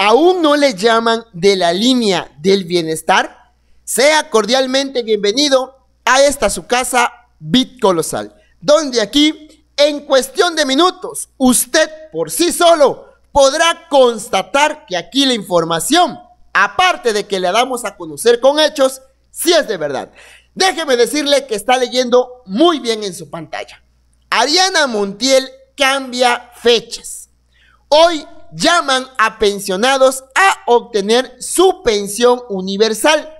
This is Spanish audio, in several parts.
aún no le llaman de la línea del bienestar, sea cordialmente bienvenido a esta su casa Bit Colosal, donde aquí, en cuestión de minutos, usted por sí solo podrá constatar que aquí la información, aparte de que le damos a conocer con hechos, sí es de verdad. Déjeme decirle que está leyendo muy bien en su pantalla. Ariana Montiel cambia fechas. Hoy llaman a pensionados a obtener su pensión universal,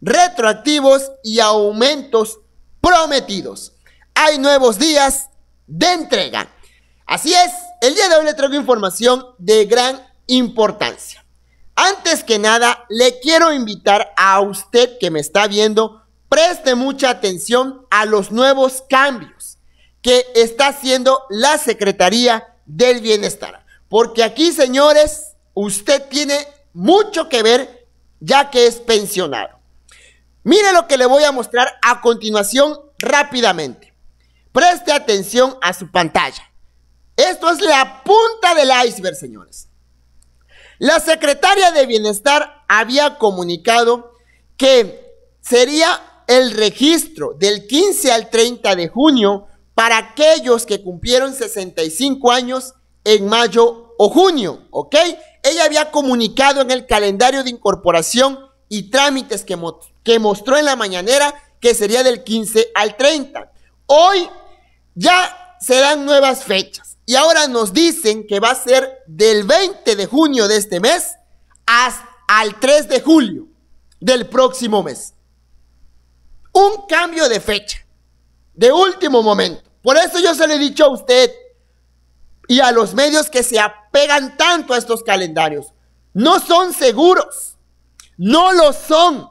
retroactivos y aumentos prometidos. Hay nuevos días de entrega. Así es, el día de hoy le traigo información de gran importancia. Antes que nada, le quiero invitar a usted que me está viendo, preste mucha atención a los nuevos cambios que está haciendo la Secretaría del Bienestar. Porque aquí, señores, usted tiene mucho que ver ya que es pensionado. Mire lo que le voy a mostrar a continuación rápidamente. Preste atención a su pantalla. Esto es la punta del iceberg, señores. La secretaria de Bienestar había comunicado que sería el registro del 15 al 30 de junio para aquellos que cumplieron 65 años en mayo o junio, ¿ok? Ella había comunicado en el calendario de incorporación y trámites que, que mostró en la mañanera que sería del 15 al 30. Hoy ya se dan nuevas fechas y ahora nos dicen que va a ser del 20 de junio de este mes hasta al 3 de julio del próximo mes. Un cambio de fecha, de último momento. Por eso yo se lo he dicho a usted, y a los medios que se apegan tanto a estos calendarios. No son seguros, no lo son.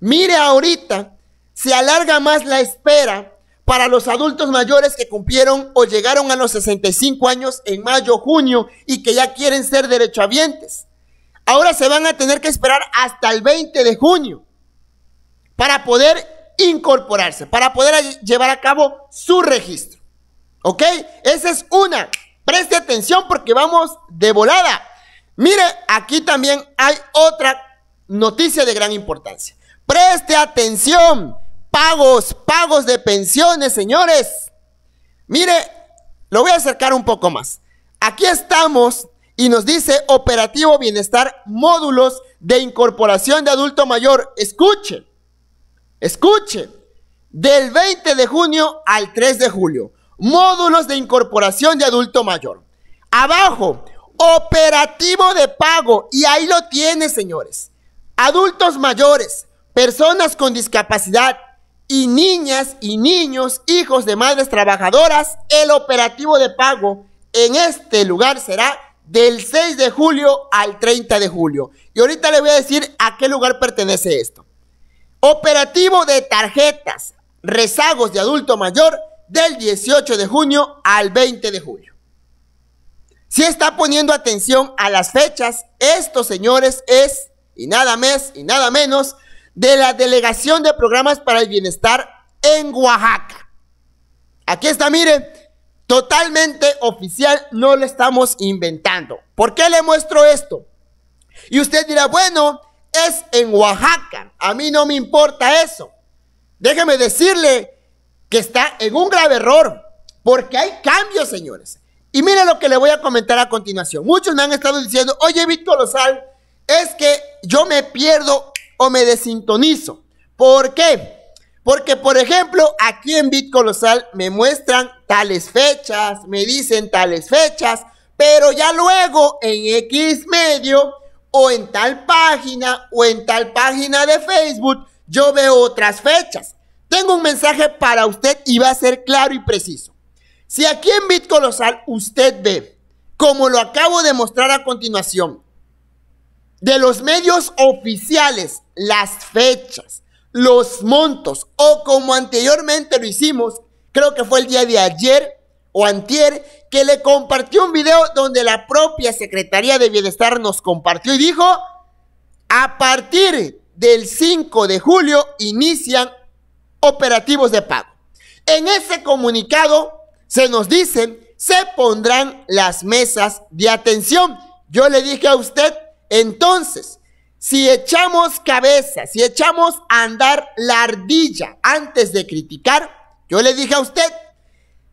Mire ahorita, se alarga más la espera para los adultos mayores que cumplieron o llegaron a los 65 años en mayo, junio y que ya quieren ser derechohabientes. Ahora se van a tener que esperar hasta el 20 de junio para poder incorporarse, para poder llevar a cabo su registro. ¿Ok? Esa es una Preste atención porque vamos de volada. Mire, aquí también hay otra noticia de gran importancia. Preste atención. Pagos, pagos de pensiones, señores. Mire, lo voy a acercar un poco más. Aquí estamos y nos dice operativo bienestar módulos de incorporación de adulto mayor. Escuchen, escuche. Del 20 de junio al 3 de julio módulos de incorporación de adulto mayor. Abajo, operativo de pago. Y ahí lo tiene, señores. Adultos mayores, personas con discapacidad y niñas y niños, hijos de madres trabajadoras, el operativo de pago en este lugar será del 6 de julio al 30 de julio. Y ahorita le voy a decir a qué lugar pertenece esto. Operativo de tarjetas, rezagos de adulto mayor del 18 de junio al 20 de julio. Si está poniendo atención a las fechas, estos señores es, y nada más y nada menos, de la Delegación de Programas para el Bienestar en Oaxaca. Aquí está, miren, totalmente oficial, no lo estamos inventando. ¿Por qué le muestro esto? Y usted dirá, bueno, es en Oaxaca, a mí no me importa eso. Déjeme decirle que está en un grave error, porque hay cambios, señores. Y miren lo que le voy a comentar a continuación. Muchos me han estado diciendo, oye, BitColosal es que yo me pierdo o me desintonizo. ¿Por qué? Porque, por ejemplo, aquí en BitColosal me muestran tales fechas, me dicen tales fechas, pero ya luego en X medio o en tal página o en tal página de Facebook, yo veo otras fechas. Tengo un mensaje para usted y va a ser claro y preciso. Si aquí en BitColosal usted ve, como lo acabo de mostrar a continuación, de los medios oficiales, las fechas, los montos, o como anteriormente lo hicimos, creo que fue el día de ayer o antier, que le compartió un video donde la propia Secretaría de Bienestar nos compartió y dijo, a partir del 5 de julio inician operativos de pago. En ese comunicado se nos dicen, se pondrán las mesas de atención. Yo le dije a usted, entonces, si echamos cabeza, si echamos a andar la ardilla antes de criticar, yo le dije a usted,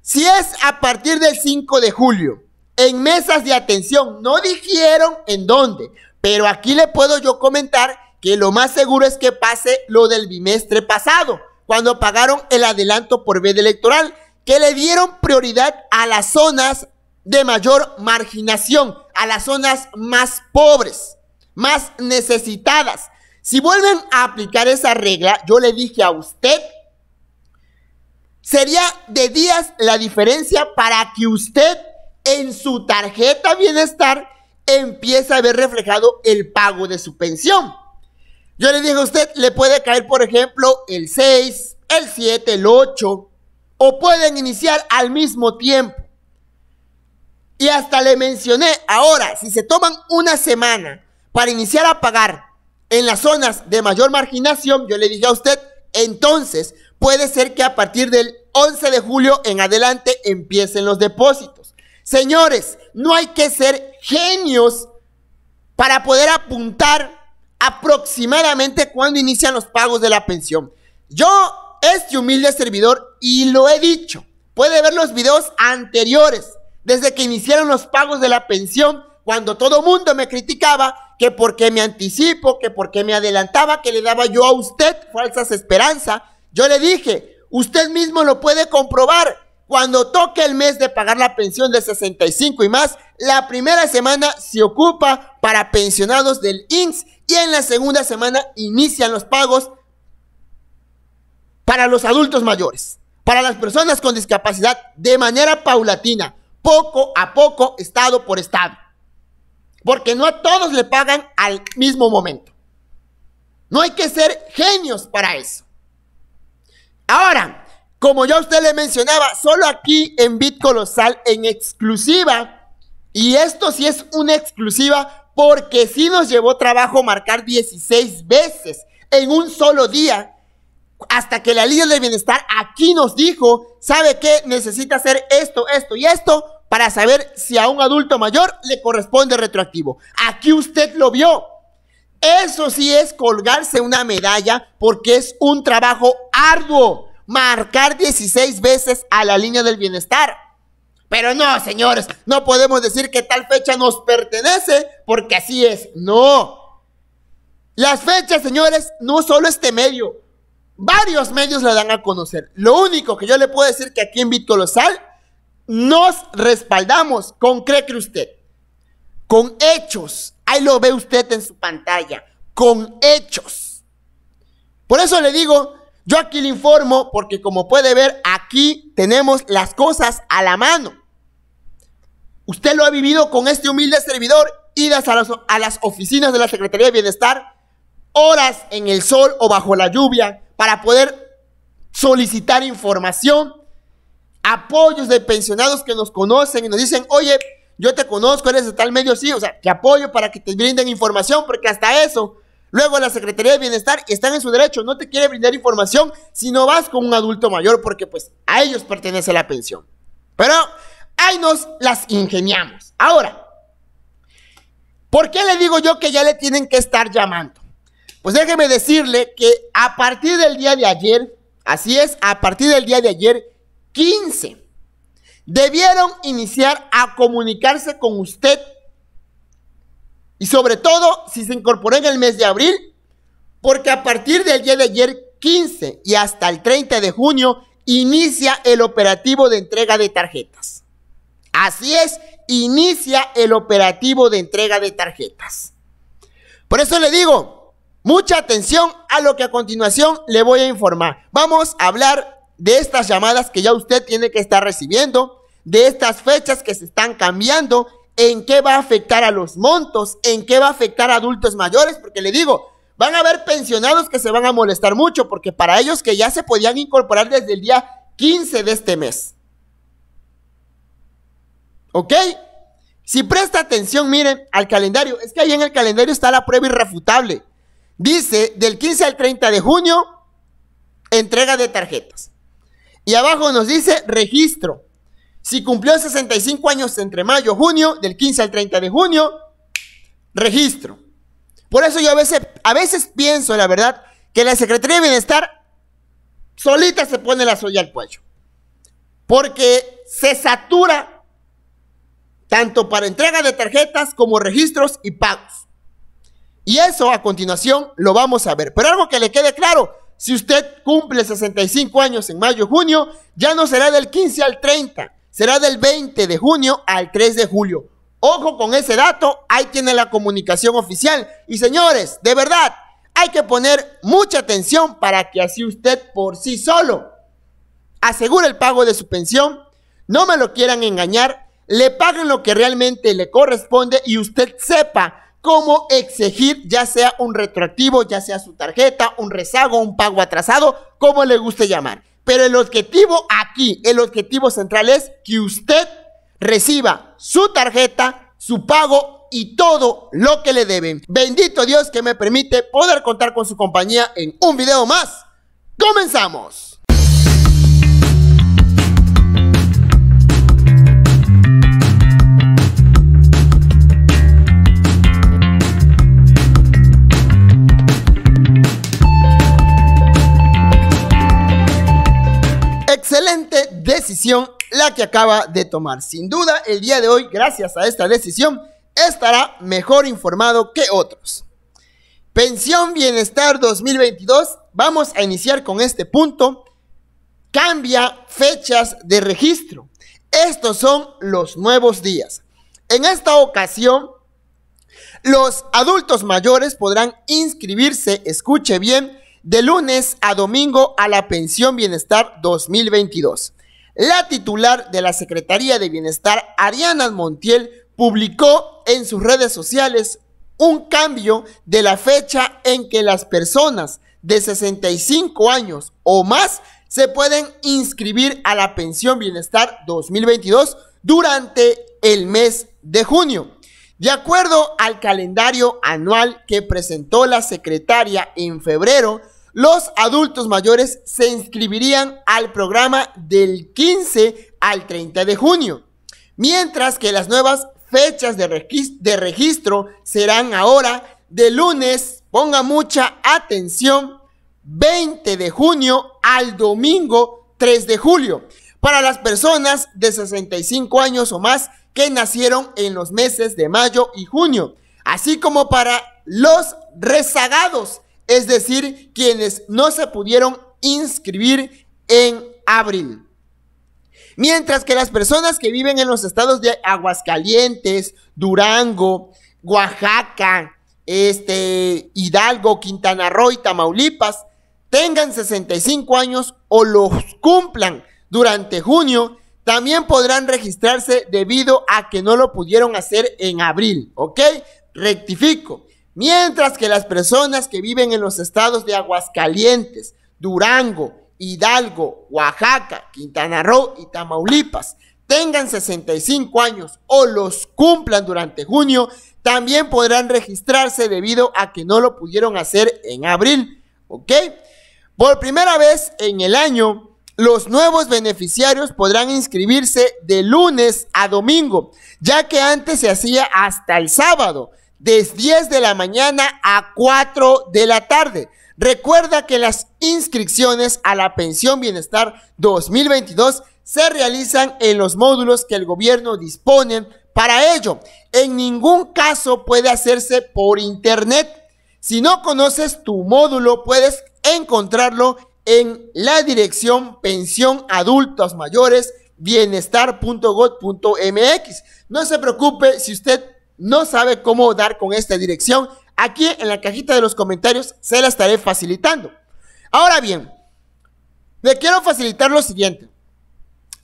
si es a partir del 5 de julio, en mesas de atención, no dijeron en dónde, pero aquí le puedo yo comentar que lo más seguro es que pase lo del bimestre pasado cuando pagaron el adelanto por veda electoral, que le dieron prioridad a las zonas de mayor marginación, a las zonas más pobres, más necesitadas. Si vuelven a aplicar esa regla, yo le dije a usted, sería de días la diferencia para que usted en su tarjeta bienestar empiece a ver reflejado el pago de su pensión. Yo le dije a usted, le puede caer, por ejemplo, el 6, el 7, el 8, o pueden iniciar al mismo tiempo. Y hasta le mencioné, ahora, si se toman una semana para iniciar a pagar en las zonas de mayor marginación, yo le dije a usted, entonces puede ser que a partir del 11 de julio en adelante empiecen los depósitos. Señores, no hay que ser genios para poder apuntar aproximadamente cuando inician los pagos de la pensión. Yo, este humilde servidor, y lo he dicho, puede ver los videos anteriores, desde que iniciaron los pagos de la pensión, cuando todo mundo me criticaba que porque me anticipo, que porque me adelantaba, que le daba yo a usted falsas esperanzas. Yo le dije, usted mismo lo puede comprobar. Cuando toque el mes de pagar la pensión de 65 y más, la primera semana se ocupa para pensionados del INSS y en la segunda semana inician los pagos para los adultos mayores, para las personas con discapacidad de manera paulatina, poco a poco, estado por estado. Porque no a todos le pagan al mismo momento. No hay que ser genios para eso. Ahora, como ya usted le mencionaba, solo aquí en Bit Colosal en exclusiva. Y esto sí es una exclusiva porque sí nos llevó trabajo marcar 16 veces en un solo día. Hasta que la Liga del Bienestar aquí nos dijo, ¿sabe qué? Necesita hacer esto, esto y esto para saber si a un adulto mayor le corresponde retroactivo. Aquí usted lo vio. Eso sí es colgarse una medalla porque es un trabajo arduo marcar 16 veces a la línea del bienestar. Pero no, señores, no podemos decir que tal fecha nos pertenece porque así es. No. Las fechas, señores, no solo este medio. Varios medios la dan a conocer. Lo único que yo le puedo decir que aquí en Bitcolosal nos respaldamos. ¿Con qué usted? Con hechos. Ahí lo ve usted en su pantalla. Con hechos. Por eso le digo yo aquí le informo porque como puede ver, aquí tenemos las cosas a la mano. Usted lo ha vivido con este humilde servidor, idas a las, a las oficinas de la Secretaría de Bienestar, horas en el sol o bajo la lluvia para poder solicitar información, apoyos de pensionados que nos conocen y nos dicen, oye, yo te conozco, eres de tal medio, sí, o sea, te apoyo para que te brinden información, porque hasta eso Luego la Secretaría de Bienestar están en su derecho, no te quiere brindar información si no vas con un adulto mayor porque pues a ellos pertenece la pensión. Pero ahí nos las ingeniamos. Ahora, ¿por qué le digo yo que ya le tienen que estar llamando? Pues déjeme decirle que a partir del día de ayer, así es, a partir del día de ayer, 15, debieron iniciar a comunicarse con usted y sobre todo, si se incorporó en el mes de abril, porque a partir del día de ayer 15 y hasta el 30 de junio inicia el operativo de entrega de tarjetas. Así es, inicia el operativo de entrega de tarjetas. Por eso le digo, mucha atención a lo que a continuación le voy a informar. Vamos a hablar de estas llamadas que ya usted tiene que estar recibiendo, de estas fechas que se están cambiando en qué va a afectar a los montos, en qué va a afectar a adultos mayores, porque le digo, van a haber pensionados que se van a molestar mucho, porque para ellos que ya se podían incorporar desde el día 15 de este mes. ¿Ok? Si presta atención, miren, al calendario, es que ahí en el calendario está la prueba irrefutable. Dice, del 15 al 30 de junio, entrega de tarjetas. Y abajo nos dice registro. Si cumplió 65 años entre mayo y junio, del 15 al 30 de junio, registro. Por eso yo a veces, a veces pienso, la verdad, que la Secretaría de Bienestar solita se pone la soya al cuello. Porque se satura tanto para entrega de tarjetas como registros y pagos. Y eso a continuación lo vamos a ver. Pero algo que le quede claro, si usted cumple 65 años en mayo junio, ya no será del 15 al 30, será del 20 de junio al 3 de julio. Ojo con ese dato, ahí tiene la comunicación oficial. Y señores, de verdad, hay que poner mucha atención para que así usted por sí solo asegure el pago de su pensión, no me lo quieran engañar, le paguen lo que realmente le corresponde y usted sepa cómo exigir ya sea un retroactivo, ya sea su tarjeta, un rezago, un pago atrasado, como le guste llamar. Pero el objetivo aquí, el objetivo central es que usted reciba su tarjeta, su pago y todo lo que le deben. Bendito Dios que me permite poder contar con su compañía en un video más. ¡Comenzamos! decisión la que acaba de tomar. Sin duda, el día de hoy, gracias a esta decisión, estará mejor informado que otros. Pensión Bienestar 2022, vamos a iniciar con este punto. Cambia fechas de registro. Estos son los nuevos días. En esta ocasión, los adultos mayores podrán inscribirse, escuche bien, de lunes a domingo a la Pensión Bienestar 2022. La titular de la Secretaría de Bienestar, Ariana Montiel, publicó en sus redes sociales un cambio de la fecha en que las personas de 65 años o más se pueden inscribir a la pensión bienestar 2022 durante el mes de junio. De acuerdo al calendario anual que presentó la secretaria en febrero, los adultos mayores se inscribirían al programa del 15 al 30 de junio, mientras que las nuevas fechas de, registro, serán ahora de lunes, ponga mucha atención, 20 de junio al domingo 3 de julio, para las personas de 65 años o más que nacieron en los meses de mayo y junio, así como para los rezagados es decir, quienes no se pudieron inscribir en abril. Mientras que las personas que viven en los estados de Aguascalientes, Durango, Oaxaca, este, Hidalgo, Quintana Roo y Tamaulipas tengan 65 años o los cumplan durante junio, también podrán registrarse debido a que no lo pudieron hacer en abril, ¿ok? Rectifico. Mientras que las personas que viven en los estados de Aguascalientes, Durango, Hidalgo, Oaxaca, Quintana Roo y Tamaulipas tengan 65 años o los cumplan durante junio, también podrán registrarse debido a que no lo pudieron hacer en abril. ¿Ok? Por primera vez en el año, los nuevos beneficiarios podrán inscribirse de lunes a domingo, ya que antes se hacía hasta el sábado desde 10 de la mañana a 4 de la tarde. Recuerda que las inscripciones a la Pensión Bienestar 2022 se realizan en los módulos que el gobierno dispone para ello. En ningún caso puede hacerse por internet. Si no conoces tu módulo, puedes encontrarlo en la dirección pensión adultos mayores bienestar.gov.mx. No se preocupe si usted no sabe cómo dar con esta dirección, aquí en la cajita de los comentarios se la estaré facilitando. Ahora bien, le quiero facilitar lo siguiente.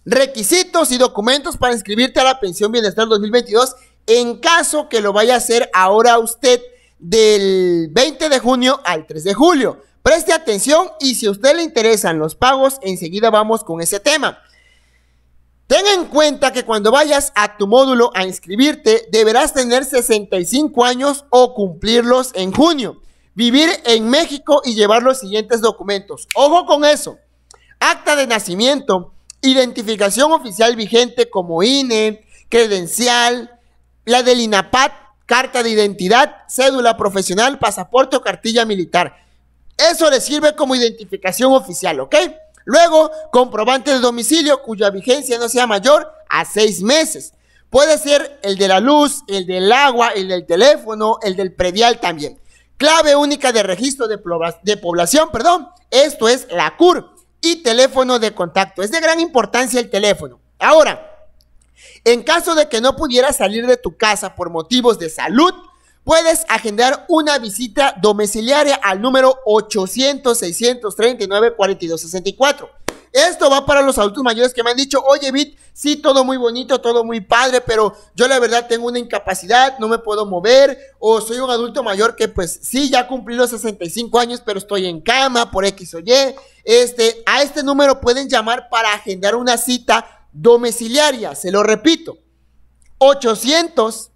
Requisitos y documentos para inscribirte a la pensión bienestar 2022 en caso que lo vaya a hacer ahora usted del 20 de junio al 3 de julio. Preste atención y si a usted le interesan los pagos, enseguida vamos con ese tema. Ten en cuenta que cuando vayas a tu módulo a inscribirte, deberás tener 65 años o cumplirlos en junio, vivir en México y llevar los siguientes documentos. Ojo con eso. Acta de nacimiento, identificación oficial vigente como INE, credencial, la del INAPAT, carta de identidad, cédula profesional, pasaporte o cartilla militar. Eso le sirve como identificación oficial, ¿ok? Luego, comprobante de domicilio cuya vigencia no sea mayor a seis meses. Puede ser el de la luz, el del agua, el del teléfono, el del predial también. Clave única de registro de, de población, perdón. Esto es la CUR. Y teléfono de contacto. Es de gran importancia el teléfono. Ahora, en caso de que no pudieras salir de tu casa por motivos de salud, puedes agendar una visita domiciliaria al número 800-639-4264. Esto va para los adultos mayores que me han dicho, oye Bit, sí, todo muy bonito, todo muy padre, pero yo la verdad tengo una incapacidad, no me puedo mover, o soy un adulto mayor que pues sí, ya cumplí los 65 años, pero estoy en cama por X o Y. Este, a este número pueden llamar para agendar una cita domiciliaria, se lo repito, 800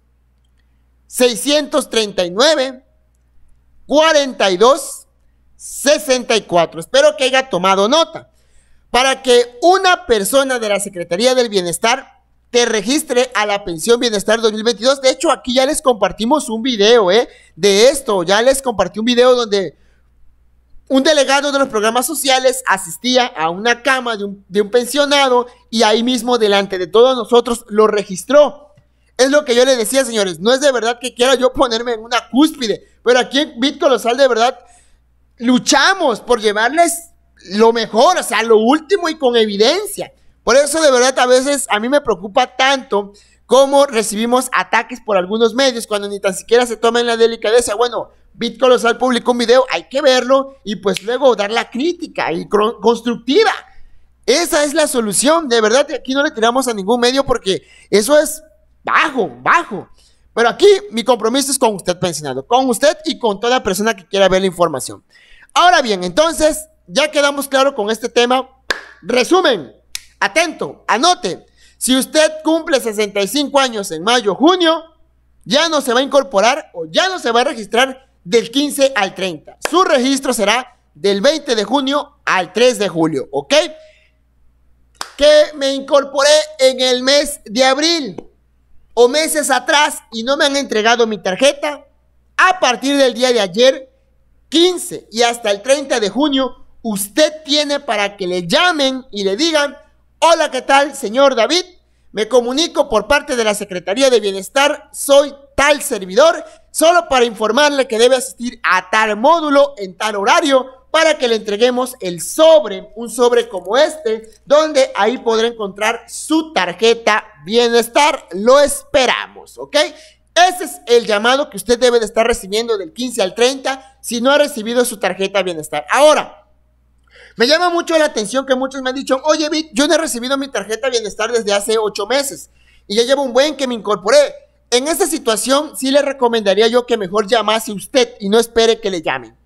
639 42 64. Espero que haya tomado nota. Para que una persona de la Secretaría del Bienestar te registre a la Pensión Bienestar 2022. De hecho, aquí ya les compartimos un video ¿eh? de esto. Ya les compartí un video donde un delegado de los programas sociales asistía a una cama de un, de un pensionado y ahí mismo delante de todos nosotros lo registró. Es lo que yo le decía, señores. No es de verdad que quiera yo ponerme en una cúspide. Pero aquí en BitColosal, de verdad, luchamos por llevarles lo mejor, o sea, lo último y con evidencia. Por eso, de verdad, a veces a mí me preocupa tanto cómo recibimos ataques por algunos medios cuando ni tan siquiera se toman la delicadeza. Bueno, BitColosal publicó un video, hay que verlo y pues luego dar la crítica y constructiva. Esa es la solución, de verdad, aquí no le tiramos a ningún medio porque eso es bajo, bajo. Pero aquí mi compromiso es con usted, pensionado, pues, con usted y con toda persona que quiera ver la información. Ahora bien, entonces, ya quedamos claro con este tema. Resumen, atento, anote. Si usted cumple 65 años en mayo, junio, ya no se va a incorporar o ya no se va a registrar del 15 al 30. Su registro será del 20 de junio al 3 de julio, ¿ok? Que me incorporé en el mes de abril o meses atrás y no me han entregado mi tarjeta, a partir del día de ayer, 15 y hasta el 30 de junio, usted tiene para que le llamen y le digan, hola, ¿qué tal, señor David? Me comunico por parte de la Secretaría de Bienestar, soy tal servidor, solo para informarle que debe asistir a tal módulo en tal horario para que le entreguemos el sobre, un sobre como este, donde ahí podrá encontrar su tarjeta bienestar. Lo esperamos, ¿ok? Ese es el llamado que usted debe de estar recibiendo del 15 al 30 si no ha recibido su tarjeta bienestar. Ahora, me llama mucho la atención que muchos me han dicho, oye Vic, yo no he recibido mi tarjeta bienestar desde hace ocho meses y ya llevo un buen que me incorporé. En esta situación sí le recomendaría yo que mejor llamase usted y no espere que le llamen.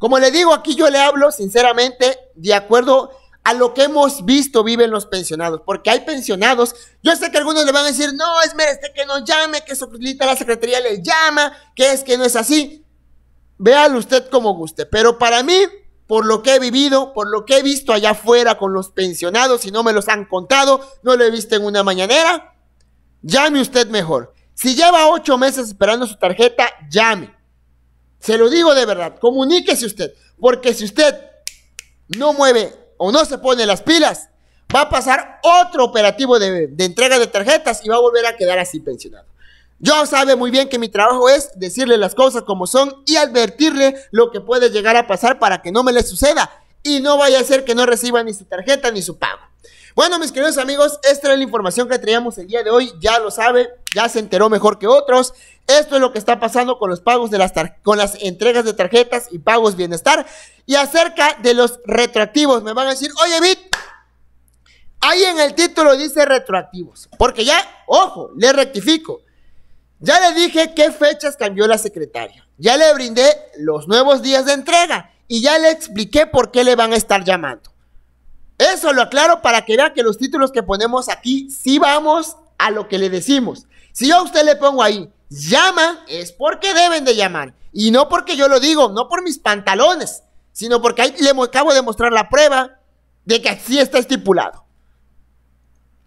Como le digo, aquí yo le hablo sinceramente de acuerdo a lo que hemos visto viven los pensionados, porque hay pensionados, yo sé que algunos le van a decir, no, es merece este que no llame, que solicita la secretaría le llama, que es que no es así. Véalo usted como guste, pero para mí, por lo que he vivido, por lo que he visto allá afuera con los pensionados, si no me los han contado, no lo he visto en una mañanera, llame usted mejor. Si lleva ocho meses esperando su tarjeta, llame. Se lo digo de verdad, comuníquese usted, porque si usted no mueve o no se pone las pilas, va a pasar otro operativo de, entrega de tarjetas y va a volver a quedar así pensionado. Yo sabe muy bien que mi trabajo es decirle las cosas como son y advertirle lo que puede llegar a pasar para que no me le suceda y no vaya a ser que no reciba ni su tarjeta ni su pago. Bueno, mis queridos amigos, esta es la información que traíamos el día de hoy. Ya lo sabe, ya se enteró mejor que otros. Esto es lo que está pasando con los pagos de las con las entregas de tarjetas y pagos bienestar. Y acerca de los retroactivos, me van a decir, oye, Bit, ahí en el título dice retroactivos. Porque ya, ojo, le rectifico. Ya le dije qué fechas cambió la secretaria. Ya le brindé los nuevos días de entrega y ya le expliqué por qué le van a estar llamando. Eso lo aclaro para que vean que los títulos que ponemos aquí sí vamos a lo que le decimos. Si yo a usted le pongo ahí, llama, es porque deben de llamar. Y no porque yo lo digo, no por mis pantalones, sino porque ahí le acabo de mostrar la prueba de que así está estipulado.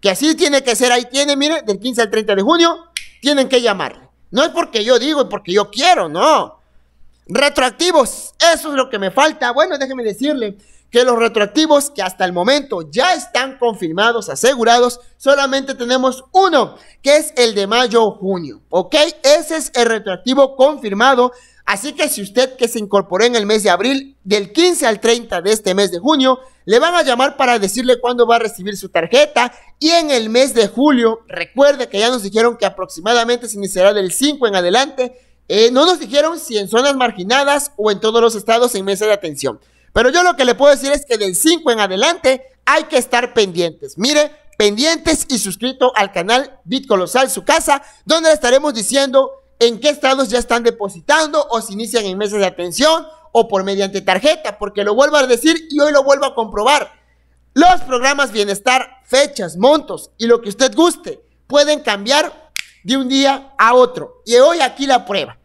Que así tiene que ser, ahí tiene, mire, del 15 al 30 de junio, tienen que llamarle. No es porque yo digo y porque yo quiero, no. Retroactivos, eso es lo que me falta. Bueno, déjeme decirle que los retroactivos que hasta el momento ya están confirmados, asegurados, solamente tenemos uno, que es el de mayo-junio, ¿ok? Ese es el retroactivo confirmado. Así que si usted que se incorporó en el mes de abril, del 15 al 30 de este mes de junio, le van a llamar para decirle cuándo va a recibir su tarjeta. Y en el mes de julio, recuerde que ya nos dijeron que aproximadamente se iniciará del 5 en adelante. Eh, no nos dijeron si en zonas marginadas o en todos los estados en mesa de atención. Pero yo lo que le puedo decir es que del 5 en adelante hay que estar pendientes. Mire, pendientes y suscrito al canal Bitcolosal, su casa, donde estaremos diciendo en qué estados ya están depositando o se inician en meses de atención o por mediante tarjeta, porque lo vuelvo a decir y hoy lo vuelvo a comprobar. Los programas bienestar, fechas, montos y lo que usted guste pueden cambiar de un día a otro. Y hoy aquí la prueba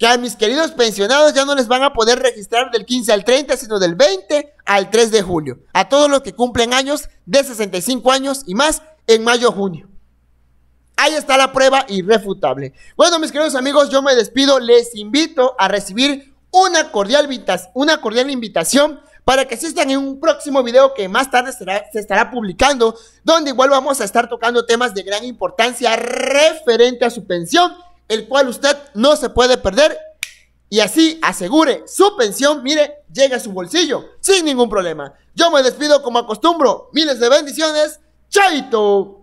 que a mis queridos pensionados ya no les van a poder registrar del 15 al 30, sino del 20 al 3 de julio. A todos los que cumplen años de 65 años y más en mayo-junio. Ahí está la prueba irrefutable. Bueno, mis queridos amigos, yo me despido. Les invito a recibir una cordial, una cordial invitación para que asistan en un próximo video que más tarde se estará publicando, donde igual vamos a estar tocando temas de gran importancia referente a su pensión el cual usted no se puede perder y así asegure su pensión, mire, llega a su bolsillo sin ningún problema. Yo me despido como acostumbro. Miles de bendiciones. Chaito.